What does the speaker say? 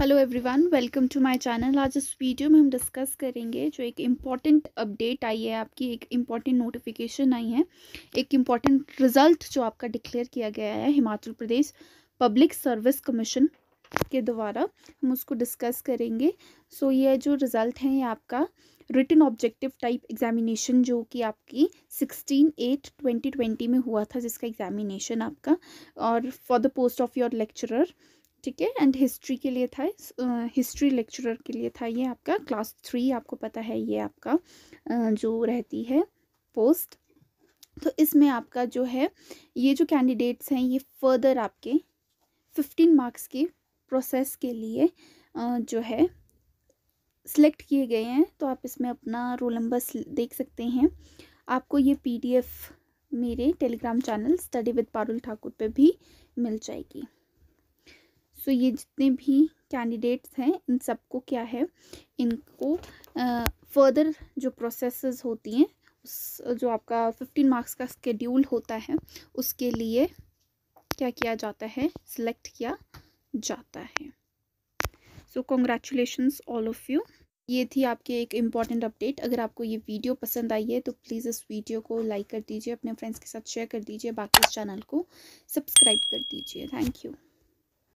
hello everyone welcome to my channel आज इस video में हम डिस्कस करेंगे जो एक इम्पॉर्टेंट अपडेट आई है आपकी एक इम्पॉर्टेंट नोटिफिकेशन आई है एक इम्पॉर्टेंट रिजल्ट जो आपका डिक्लेयर किया गया है Himachal Pradesh public service commission के द्वारा हम उसको डिस्कस करेंगे सो so, ये जो रिज़ल्ट है ये आपका रिटर्न ऑब्जेक्टिव टाइप एग्जामिनेशन जो कि आपकी सिक्सटीन एट ट्वेंटी ट्वेंटी में हुआ था जिसका एग्जामिनेशन आपका और for the post of your lecturer ठीक है एंड हिस्ट्री के लिए था हिस्ट्री लेक्चरर के लिए था ये आपका क्लास थ्री आपको पता है ये आपका जो रहती है पोस्ट तो इसमें आपका जो है ये जो कैंडिडेट्स हैं ये फर्दर आपके फिफ्टीन मार्क्स के प्रोसेस के लिए जो है सिलेक्ट किए गए हैं तो आप इसमें अपना रोल नंबर देख सकते हैं आपको ये पीडीएफ मेरे Telegram channel study with Parul Thakur पे भी मिल जाएगी सो ये जितने भी कैंडिडेट्स हैं इन सबको क्या है इनको फर्दर जो प्रोसेस होती हैं उस जो आपका फिफ्टीन मार्क्स का स्केड्यूल होता है उसके लिए क्या किया जाता है सिलेक्ट किया जाता है so congratulation all of you ये थी आपके एक इम्पॉर्टेंट अपडेट अगर आपको ये वीडियो पसंद आई है तो प्लीज़ इस वीडियो को लाइक कर दीजिए अपने फ्रेंड्स के साथ शेयर कर दीजिए बाकी इस चैनल को सब्सक्राइब कर दीजिए थैंक यू